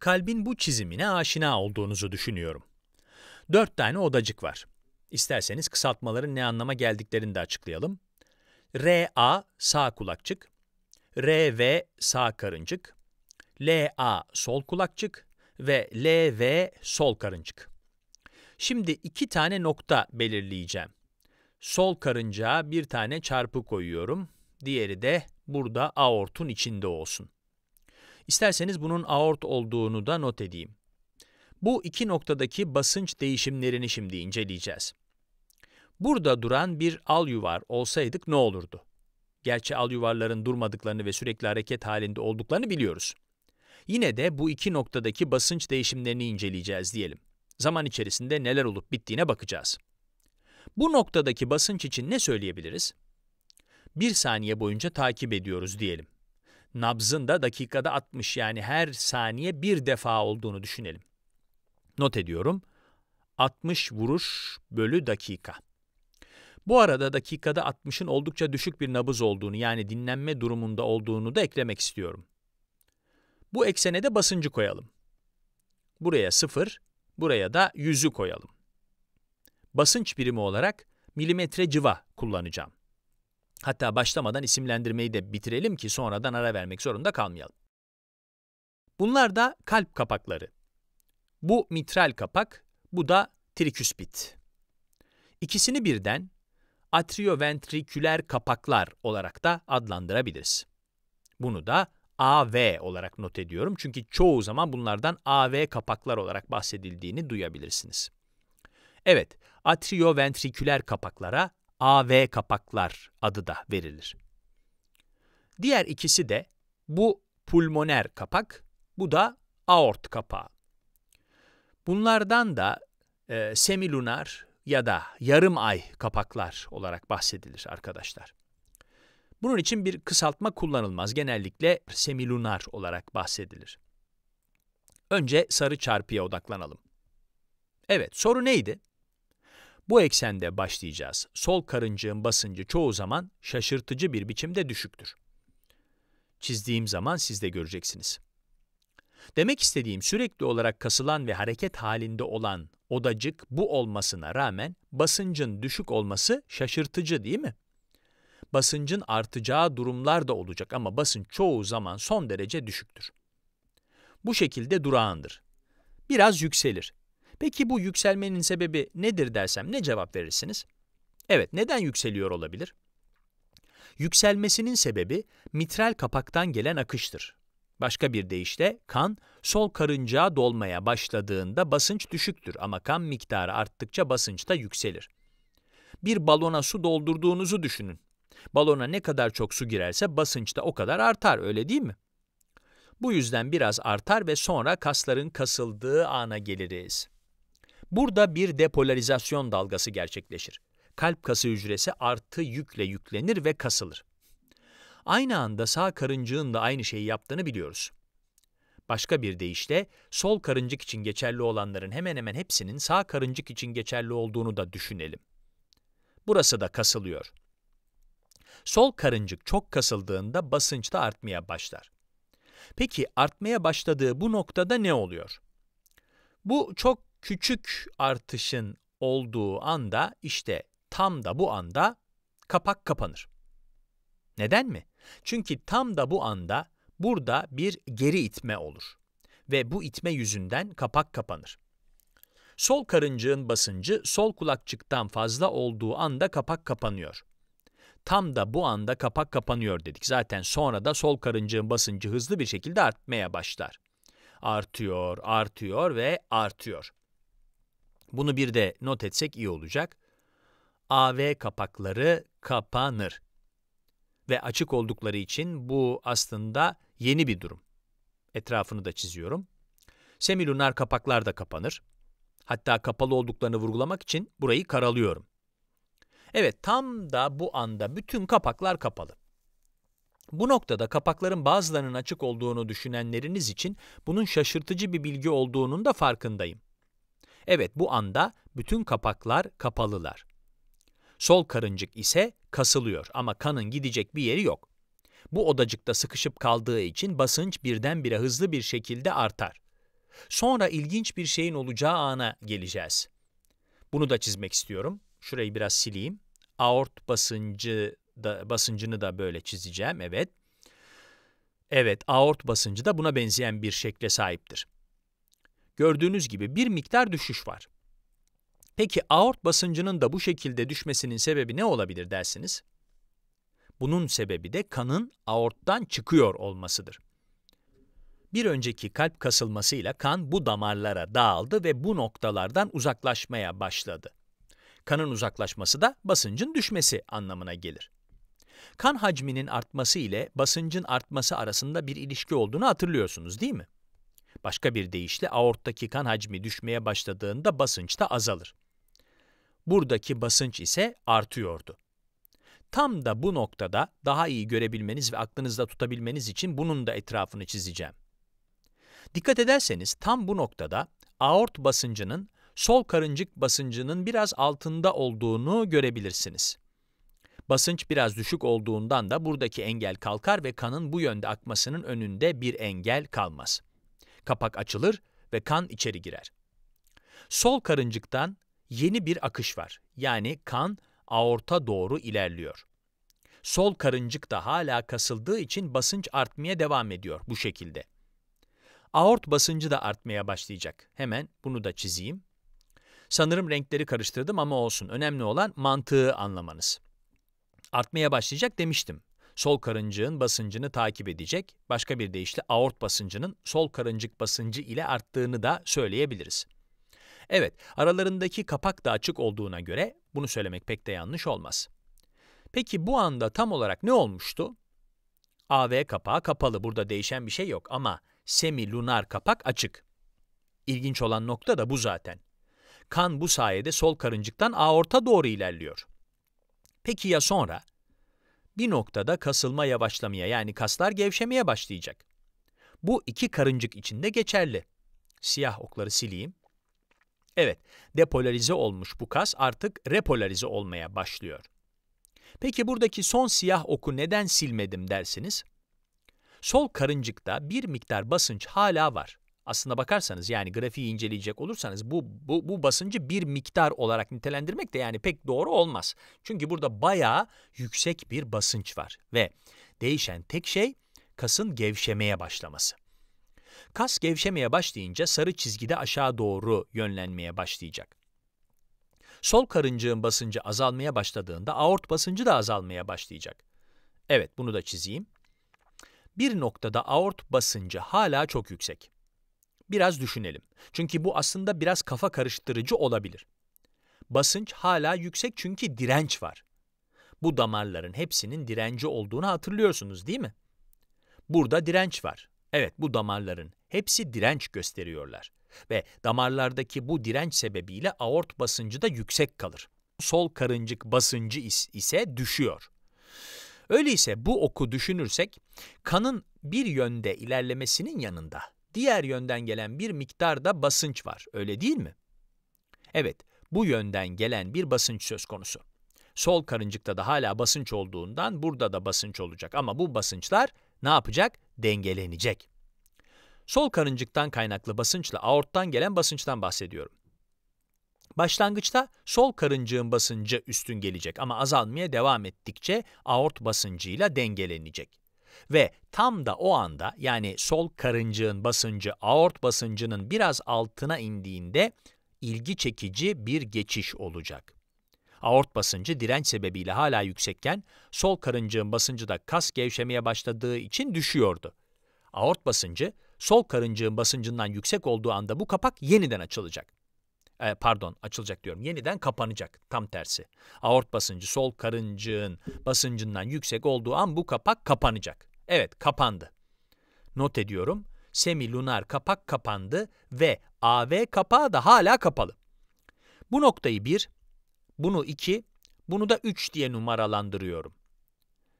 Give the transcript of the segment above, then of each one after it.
kalbin bu çizimine aşina olduğunuzu düşünüyorum. Dört tane odacık var. İsterseniz kısaltmaların ne anlama geldiklerini de açıklayalım. RA sağ kulakçık, RV sağ karıncık, LA sol kulakçık ve LV sol karıncık. Şimdi iki tane nokta belirleyeceğim. Sol karıncağa bir tane çarpı koyuyorum, diğeri de burada aortun içinde olsun. İsterseniz bunun aort olduğunu da not edeyim. Bu iki noktadaki basınç değişimlerini şimdi inceleyeceğiz. Burada duran bir al yuvar olsaydık ne olurdu? Gerçi al yuvarların durmadıklarını ve sürekli hareket halinde olduklarını biliyoruz. Yine de bu iki noktadaki basınç değişimlerini inceleyeceğiz diyelim. Zaman içerisinde neler olup bittiğine bakacağız. Bu noktadaki basınç için ne söyleyebiliriz? Bir saniye boyunca takip ediyoruz diyelim nabzın da dakikada 60 yani her saniye bir defa olduğunu düşünelim. Not ediyorum. 60 vuruş bölü dakika. Bu arada dakikada 60'ın oldukça düşük bir nabız olduğunu yani dinlenme durumunda olduğunu da eklemek istiyorum. Bu eksene de basıncı koyalım. Buraya 0, buraya da 100'ü koyalım. Basınç birimi olarak milimetre civa kullanacağım. Hatta başlamadan isimlendirmeyi de bitirelim ki sonradan ara vermek zorunda kalmayalım. Bunlar da kalp kapakları. Bu mitral kapak, bu da triküspit. İkisini birden atrioventriküler kapaklar olarak da adlandırabiliriz. Bunu da AV olarak not ediyorum çünkü çoğu zaman bunlardan AV kapaklar olarak bahsedildiğini duyabilirsiniz. Evet, atrioventriküler kapaklara AV kapaklar adı da verilir. Diğer ikisi de bu pulmoner kapak, bu da aort kapağı. Bunlardan da e, semilunar ya da yarım ay kapaklar olarak bahsedilir arkadaşlar. Bunun için bir kısaltma kullanılmaz. Genellikle semilunar olarak bahsedilir. Önce sarı çarpıya odaklanalım. Evet, soru neydi? Bu eksende başlayacağız. Sol karıncığın basıncı çoğu zaman şaşırtıcı bir biçimde düşüktür. Çizdiğim zaman siz de göreceksiniz. Demek istediğim sürekli olarak kasılan ve hareket halinde olan odacık bu olmasına rağmen basıncın düşük olması şaşırtıcı değil mi? Basıncın artacağı durumlar da olacak ama basınç çoğu zaman son derece düşüktür. Bu şekilde durağındır. Biraz yükselir Peki bu yükselmenin sebebi nedir dersem ne cevap verirsiniz? Evet, neden yükseliyor olabilir? Yükselmesinin sebebi mitral kapaktan gelen akıştır. Başka bir deyişle kan sol karıncağa dolmaya başladığında basınç düşüktür ama kan miktarı arttıkça basınç da yükselir. Bir balona su doldurduğunuzu düşünün. Balona ne kadar çok su girerse basınç da o kadar artar öyle değil mi? Bu yüzden biraz artar ve sonra kasların kasıldığı ana geliriz. Burada bir depolarizasyon dalgası gerçekleşir. Kalp kası hücresi artı yükle yüklenir ve kasılır. Aynı anda sağ karıncığın da aynı şeyi yaptığını biliyoruz. Başka bir deyişle sol karıncık için geçerli olanların hemen hemen hepsinin sağ karıncık için geçerli olduğunu da düşünelim. Burası da kasılıyor. Sol karıncık çok kasıldığında basınç da artmaya başlar. Peki artmaya başladığı bu noktada ne oluyor? Bu çok küçük artışın olduğu anda işte tam da bu anda kapak kapanır. Neden mi? Çünkü tam da bu anda burada bir geri itme olur ve bu itme yüzünden kapak kapanır. Sol karıncığın basıncı sol kulakçıktan fazla olduğu anda kapak kapanıyor. Tam da bu anda kapak kapanıyor dedik. Zaten sonra da sol karıncığın basıncı hızlı bir şekilde artmaya başlar. Artıyor, artıyor ve artıyor. Bunu bir de not etsek iyi olacak. AV kapakları kapanır. Ve açık oldukları için bu aslında yeni bir durum. Etrafını da çiziyorum. Semilunar kapaklar da kapanır. Hatta kapalı olduklarını vurgulamak için burayı karalıyorum. Evet, tam da bu anda bütün kapaklar kapalı. Bu noktada kapakların bazılarının açık olduğunu düşünenleriniz için bunun şaşırtıcı bir bilgi olduğunun da farkındayım. Evet bu anda bütün kapaklar kapalılar. Sol karıncık ise kasılıyor ama kanın gidecek bir yeri yok. Bu odacıkta sıkışıp kaldığı için basınç birdenbire hızlı bir şekilde artar. Sonra ilginç bir şeyin olacağı ana geleceğiz. Bunu da çizmek istiyorum. Şurayı biraz sileyim. Aort basıncı da, basıncını da böyle çizeceğim. Evet. Evet, aort basıncı da buna benzeyen bir şekle sahiptir gördüğünüz gibi bir miktar düşüş var. Peki aort basıncının da bu şekilde düşmesinin sebebi ne olabilir dersiniz? Bunun sebebi de kanın aorttan çıkıyor olmasıdır. Bir önceki kalp kasılmasıyla kan bu damarlara dağıldı ve bu noktalardan uzaklaşmaya başladı. Kanın uzaklaşması da basıncın düşmesi anlamına gelir. Kan hacminin artması ile basıncın artması arasında bir ilişki olduğunu hatırlıyorsunuz değil mi? Başka bir deyişle aorttaki kan hacmi düşmeye başladığında basınç da azalır. Buradaki basınç ise artıyordu. Tam da bu noktada daha iyi görebilmeniz ve aklınızda tutabilmeniz için bunun da etrafını çizeceğim. Dikkat ederseniz tam bu noktada aort basıncının sol karıncık basıncının biraz altında olduğunu görebilirsiniz. Basınç biraz düşük olduğundan da buradaki engel kalkar ve kanın bu yönde akmasının önünde bir engel kalmaz. Kapak açılır ve kan içeri girer. Sol karıncıktan yeni bir akış var. Yani kan aorta doğru ilerliyor. Sol karıncık da hala kasıldığı için basınç artmaya devam ediyor bu şekilde. Aort basıncı da artmaya başlayacak. Hemen bunu da çizeyim. Sanırım renkleri karıştırdım ama olsun. Önemli olan mantığı anlamanız. Artmaya başlayacak demiştim sol karıncığın basıncını takip edecek, başka bir deyişle aort basıncının sol karıncık basıncı ile arttığını da söyleyebiliriz. Evet, aralarındaki kapak da açık olduğuna göre bunu söylemek pek de yanlış olmaz. Peki bu anda tam olarak ne olmuştu? AV kapağı kapalı, burada değişen bir şey yok ama semilunar kapak açık. İlginç olan nokta da bu zaten. Kan bu sayede sol karıncıktan aorta doğru ilerliyor. Peki ya sonra? bir noktada kasılma yavaşlamaya yani kaslar gevşemeye başlayacak. Bu iki karıncık için de geçerli. Siyah okları sileyim. Evet, depolarize olmuş bu kas artık repolarize olmaya başlıyor. Peki buradaki son siyah oku neden silmedim dersiniz? Sol karıncıkta bir miktar basınç hala var aslında bakarsanız yani grafiği inceleyecek olursanız bu, bu, bu basıncı bir miktar olarak nitelendirmek de yani pek doğru olmaz. Çünkü burada bayağı yüksek bir basınç var ve değişen tek şey kasın gevşemeye başlaması. Kas gevşemeye başlayınca sarı çizgide aşağı doğru yönlenmeye başlayacak. Sol karıncığın basıncı azalmaya başladığında aort basıncı da azalmaya başlayacak. Evet bunu da çizeyim. Bir noktada aort basıncı hala çok yüksek. Biraz düşünelim. Çünkü bu aslında biraz kafa karıştırıcı olabilir. Basınç hala yüksek çünkü direnç var. Bu damarların hepsinin direnci olduğunu hatırlıyorsunuz değil mi? Burada direnç var. Evet bu damarların hepsi direnç gösteriyorlar ve damarlardaki bu direnç sebebiyle aort basıncı da yüksek kalır. Sol karıncık basıncı ise düşüyor. Öyleyse bu oku düşünürsek kanın bir yönde ilerlemesinin yanında diğer yönden gelen bir miktar da basınç var, öyle değil mi? Evet, bu yönden gelen bir basınç söz konusu. Sol karıncıkta da hala basınç olduğundan burada da basınç olacak ama bu basınçlar ne yapacak? Dengelenecek. Sol karıncıktan kaynaklı basınçla aorttan gelen basınçtan bahsediyorum. Başlangıçta sol karıncığın basıncı üstün gelecek ama azalmaya devam ettikçe aort basıncıyla dengelenecek. Ve tam da o anda yani sol karıncığın basıncı aort basıncının biraz altına indiğinde ilgi çekici bir geçiş olacak. Aort basıncı direnç sebebiyle hala yüksekken sol karıncığın basıncı da kas gevşemeye başladığı için düşüyordu. Aort basıncı sol karıncığın basıncından yüksek olduğu anda bu kapak yeniden açılacak e, pardon açılacak diyorum yeniden kapanacak tam tersi. Aort basıncı sol karıncığın basıncından yüksek olduğu an bu kapak kapanacak. Evet kapandı. Not ediyorum semilunar kapak kapandı ve AV kapağı da hala kapalı. Bu noktayı 1, bunu 2, bunu da 3 diye numaralandırıyorum.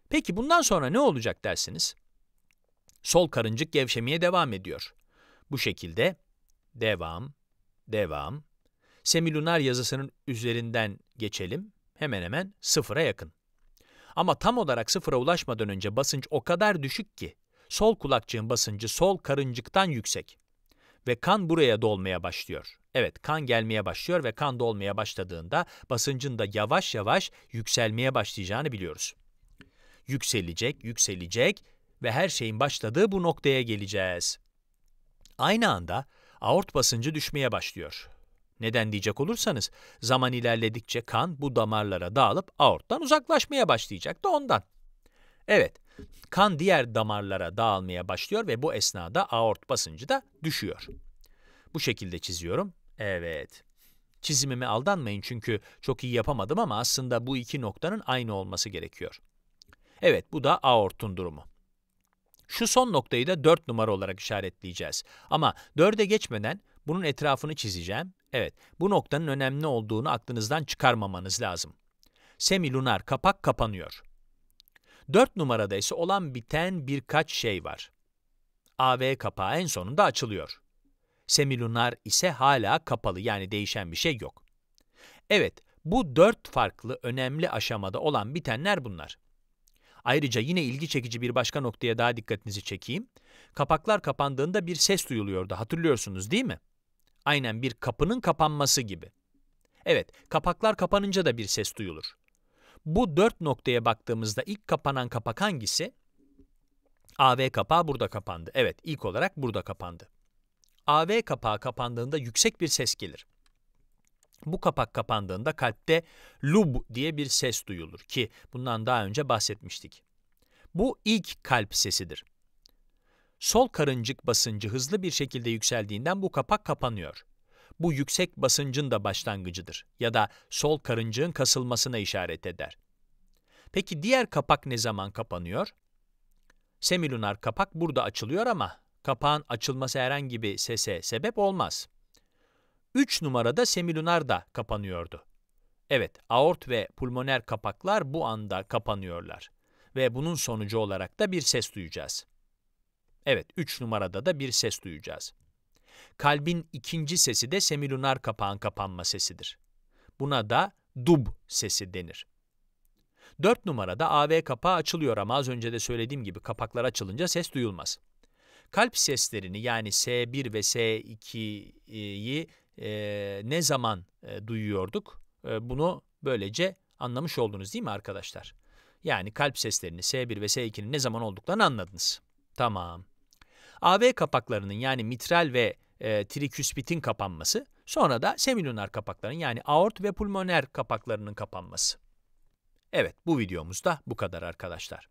Peki bundan sonra ne olacak dersiniz? Sol karıncık gevşemeye devam ediyor. Bu şekilde devam, devam, semilunar yazısının üzerinden geçelim, hemen hemen sıfıra yakın. Ama tam olarak sıfıra ulaşmadan önce basınç o kadar düşük ki, sol kulakçığın basıncı sol karıncıktan yüksek. Ve kan buraya dolmaya başlıyor. Evet, kan gelmeye başlıyor ve kan dolmaya başladığında basıncın da yavaş yavaş yükselmeye başlayacağını biliyoruz. Yükselecek, yükselecek ve her şeyin başladığı bu noktaya geleceğiz. Aynı anda aort basıncı düşmeye başlıyor neden diyecek olursanız zaman ilerledikçe kan bu damarlara dağılıp aorttan uzaklaşmaya başlayacak da ondan. Evet, kan diğer damarlara dağılmaya başlıyor ve bu esnada aort basıncı da düşüyor. Bu şekilde çiziyorum. Evet. Çizimime aldanmayın çünkü çok iyi yapamadım ama aslında bu iki noktanın aynı olması gerekiyor. Evet, bu da aortun durumu. Şu son noktayı da 4 numara olarak işaretleyeceğiz. Ama 4'e geçmeden bunun etrafını çizeceğim Evet, bu noktanın önemli olduğunu aklınızdan çıkarmamanız lazım. Semilunar kapak kapanıyor. 4 numarada ise olan biten birkaç şey var. AV kapağı en sonunda açılıyor. Semilunar ise hala kapalı yani değişen bir şey yok. Evet, bu dört farklı önemli aşamada olan bitenler bunlar. Ayrıca yine ilgi çekici bir başka noktaya daha dikkatinizi çekeyim. Kapaklar kapandığında bir ses duyuluyordu hatırlıyorsunuz değil mi? Aynen bir kapının kapanması gibi. Evet, kapaklar kapanınca da bir ses duyulur. Bu dört noktaya baktığımızda ilk kapanan kapak hangisi? AV kapağı burada kapandı. Evet, ilk olarak burada kapandı. AV kapağı kapandığında yüksek bir ses gelir. Bu kapak kapandığında kalpte lub diye bir ses duyulur ki bundan daha önce bahsetmiştik. Bu ilk kalp sesidir. Sol karıncık basıncı hızlı bir şekilde yükseldiğinden bu kapak kapanıyor. Bu yüksek basıncın da başlangıcıdır ya da sol karıncığın kasılmasına işaret eder. Peki diğer kapak ne zaman kapanıyor? Semilunar kapak burada açılıyor ama kapağın açılması herhangi bir sese sebep olmaz. 3 numarada semilunar da kapanıyordu. Evet, aort ve pulmoner kapaklar bu anda kapanıyorlar ve bunun sonucu olarak da bir ses duyacağız. Evet, üç numarada da bir ses duyacağız. Kalbin ikinci sesi de semilunar kapağın kapanma sesidir. Buna da dub sesi denir. Dört numarada AV kapağı açılıyor ama az önce de söylediğim gibi kapaklar açılınca ses duyulmaz. Kalp seslerini yani S1 ve S2'yi e, ne zaman e, duyuyorduk? E, bunu böylece anlamış oldunuz değil mi arkadaşlar? Yani kalp seslerini S1 ve S2'nin ne zaman olduklarını anladınız. Tamam. AB kapaklarının yani mitral ve e, triküspitin kapanması, sonra da semilunar kapakların yani aort ve pulmoner kapaklarının kapanması. Evet, bu videomuzda bu kadar arkadaşlar.